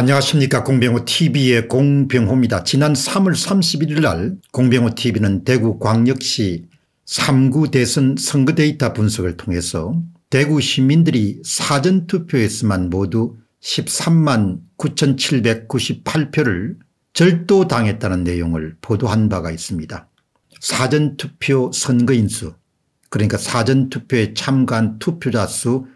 안녕하십니까 공병호TV의 공병호입니다. 지난 3월 31일 날 공병호TV는 대구광역시 3구 대선 선거 데이터 분석을 통해서 대구 시민들이 사전투표에서만 모두 13만 9798표를 절도당했다는 내용을 보도한 바가 있습니다. 사전투표 선거인수 그러니까 사전투표에 참가한 투표자 수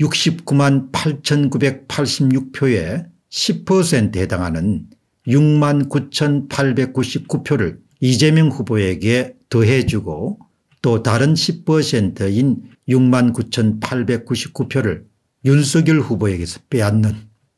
69만 8986표에 10%에 해당하는 6만 9,899표를 이재명 후보에게 더해주고 또 다른 10%인 6만 9,899표를 윤석열 후보에게서 빼앗는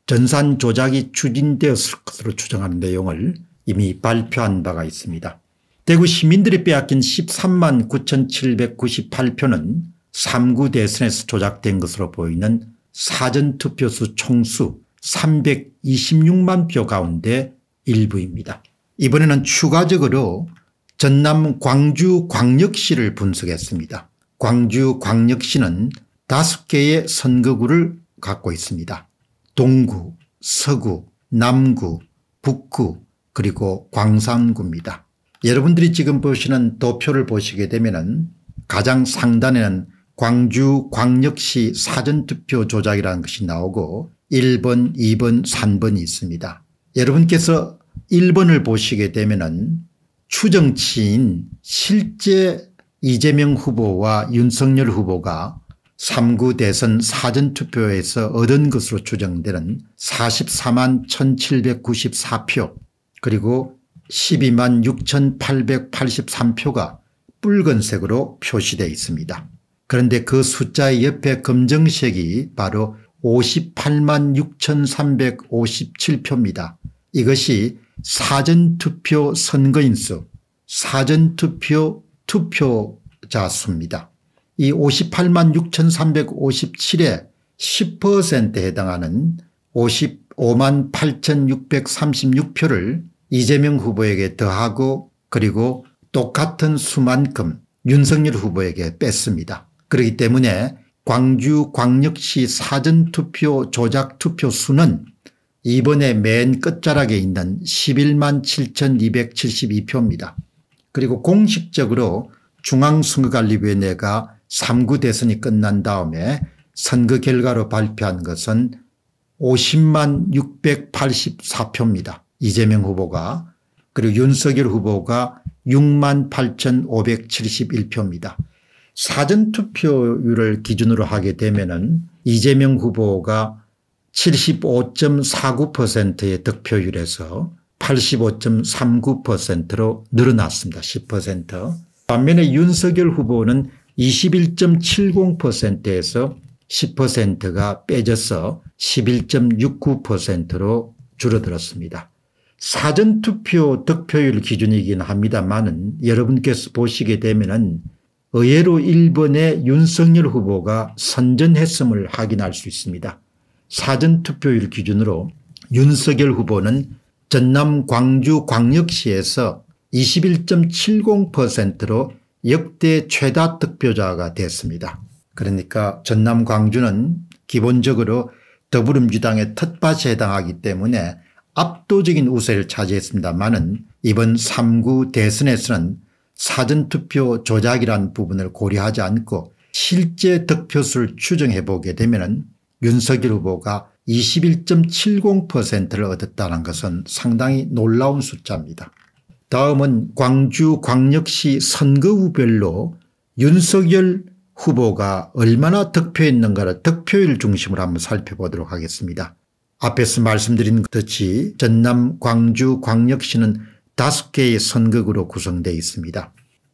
전산 조작이 추진되었을 것으로 추정하는 내용을 이미 발표한 바가 있습니다. 대구 시민들이 빼앗긴 13만 9,798표는 3구 대선에서 조작된 것으로 보이는 사전투표수 총수 326만 표 가운데 일부입니다. 이번에는 추가적으로 전남 광주 광역시를 분석했습니다. 광주 광역시는 다섯 개의 선거구를 갖고 있습니다. 동구, 서구, 남구, 북구 그리고 광산구입니다. 여러분들이 지금 보시는 도표를 보시게 되면 가장 상단에는 광주 광역시 사전투표 조작이라는 것이 나오고 1번, 2번, 3번이 있습니다. 여러분께서 1번을 보시게 되면 추정치인 실제 이재명 후보와 윤석열 후보가 3구 대선 사전투표에서 얻은 것으로 추정되는 44만 1794표 그리고 12만 6883표가 붉은색으로 표시되어 있습니다. 그런데 그 숫자의 옆에 검정색이 바로 58만 6357표입니다. 이것이 사전투표 선거인수 사전투표 투표자 수입니다. 이 58만 6357의 10%에 해당하는 55만 8636표를 이재명 후보에게 더하고 그리고 똑같은 수만큼 윤석열 후보에게 뺐습니다. 그렇기 때문에 광주광역시 사전투표 조작투표 수는 이번에 맨 끝자락에 있는 11만 7272표입니다. 그리고 공식적으로 중앙선거관리위원회가 3구 대선이 끝난 다음에 선거 결과로 발표한 것은 50만 684표입니다. 이재명 후보가 그리고 윤석열 후보가 6만 8571표입니다. 사전투표율을 기준으로 하게 되면은 이재명 후보가 75.49%의 득표율에서 85.39%로 늘어났습니다. 10%. 반면에 윤석열 후보는 21.70%에서 10%가 빼져서 11.69%로 줄어들었습니다. 사전투표 득표율 기준이긴 합니다만 여러분께서 보시게 되면은 의외로 일본의 윤석열 후보가 선전했음을 확인할 수 있습니다. 사전투표율 기준으로 윤석열 후보는 전남 광주 광역시에서 21.70%로 역대 최다 득표자가 됐습니다. 그러니까 전남 광주는 기본적으로 더불어민주당의 텃밭에 해당하기 때문에 압도적인 우세를 차지했습니다만은 이번 3구 대선에서는 사전투표 조작이란 부분을 고려하지 않고 실제 득표수를 추정해 보게 되면 윤석열 후보가 21.70%를 얻었다는 것은 상당히 놀라운 숫자입니다. 다음은 광주 광역시 선거구별로 윤석열 후보가 얼마나 득표했는가를 득표율 중심으로 한번 살펴보도록 하겠습니다. 앞에서 말씀드린 듯이 전남 광주 광역시는 다섯 개의 선거구로 구성되어 있습니다.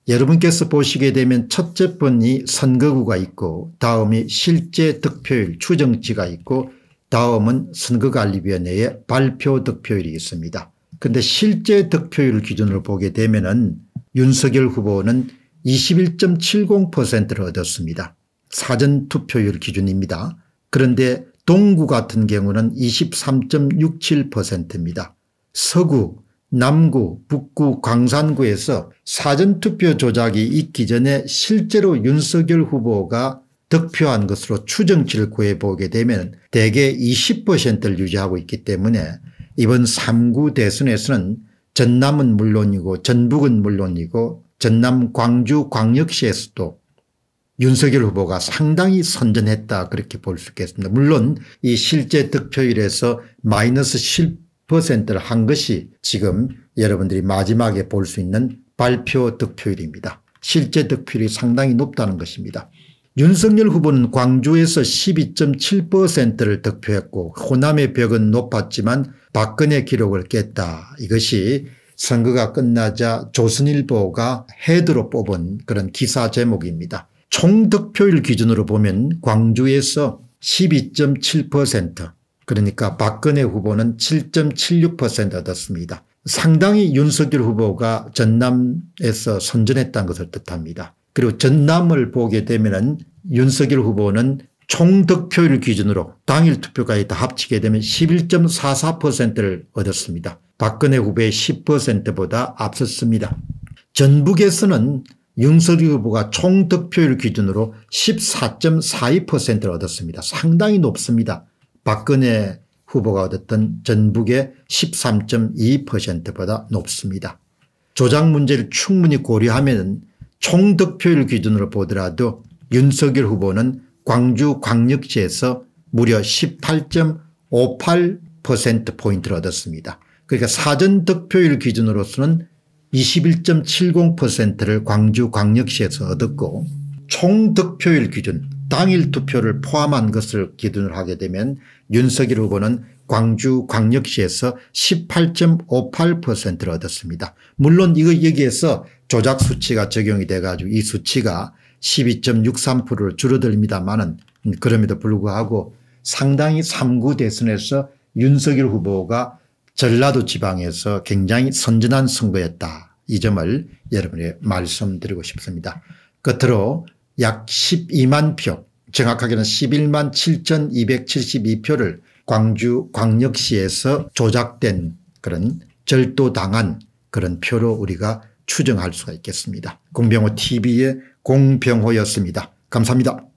여러분께서 보시게 되면 첫째 번이 선거구가 있고 다음이 실제 득표율 추정치가 있고 다음은 선거관리위원회의 발표 득표율이 있습니다. 그런데 실제 득표율 기준으로 보게 되면 은 윤석열 후보는 21.70%를 얻었습니다. 사전투표율 기준입니다. 그런데 동구 같은 경우는 23.67%입니다. 서구 남구, 북구, 광산구에서 사전투표 조작이 있기 전에 실제로 윤석열 후보가 득표한 것으로 추정치를 구해보게 되면 대개 20%를 유지하고 있기 때문에 이번 3구 대선에서는 전남은 물론이고 전북은 물론이고 전남 광주 광역시에서도 윤석열 후보가 상당히 선전했다 그렇게 볼 수 있겠습니다. 물론 이 실제 득표율에서 마이너스 퍼센를한 것이 지금 여러분들이 마지막에 볼 수 있는 발표 득표율입니다. 실제 득표율이 상당히 높다는 것입니다. 윤석열 후보는 광주에서 12.7%를 득표했고 호남의 벽은 높았지만 박근혜 기록을 깼다. 이것이 선거가 끝나자 조선일보가 헤드로 뽑은 그런 기사 제목입니다. 총 득표율 기준으로 보면 광주에서 12.7% 그러니까 박근혜 후보는 7.76% 얻었습니다. 상당히 윤석열 후보가 전남에서 선전했다는 것을 뜻합니다. 그리고 전남을 보게 되면 윤석열 후보는 총 득표율 기준으로 당일 투표까지 다 합치게 되면 11.44%를 얻었습니다. 박근혜 후보의 10%보다 앞섰습니다. 전북에서는 윤석열 후보가 총 득표율 기준으로 14.42%를 얻었습니다. 상당히 높습니다. 박근혜 후보가 얻었던 전북의 13.2%보다 높습니다. 조작 문제를 충분히 고려하면 총 득표율 기준으로 보더라도 윤석열 후보는 광주 광역시에서 무려 18.58%포인트를 얻었습니다. 그러니까 사전 득표율 기준으로서는 21.70%를 광주 광역시에서 얻었고 총 득표율 기준 당일 투표를 포함한 것을 기준으로 하게 되면 윤석열 후보는 광주 광역시에서 18.58%를 얻었습니다. 물론 이거 여기에서 조작 수치가 적용이 돼 가지고 이 수치가 12.63%를 줄어듭니다만은 그럼에도 불구하고 상당히 3구 대선에서 윤석열 후보가 전라도 지방에서 굉장히 선전한 선거였다. 이 점을 여러분에 말씀드리고 싶습니다. 끝으로 약 12만 표 정확하게는 11만 7272표를 광주 광역시에서 조작된 그런 절도당한 그런 표로 우리가 추정할 수가 있겠습니다. 공병호 tv의 공병호였습니다. 감사합니다.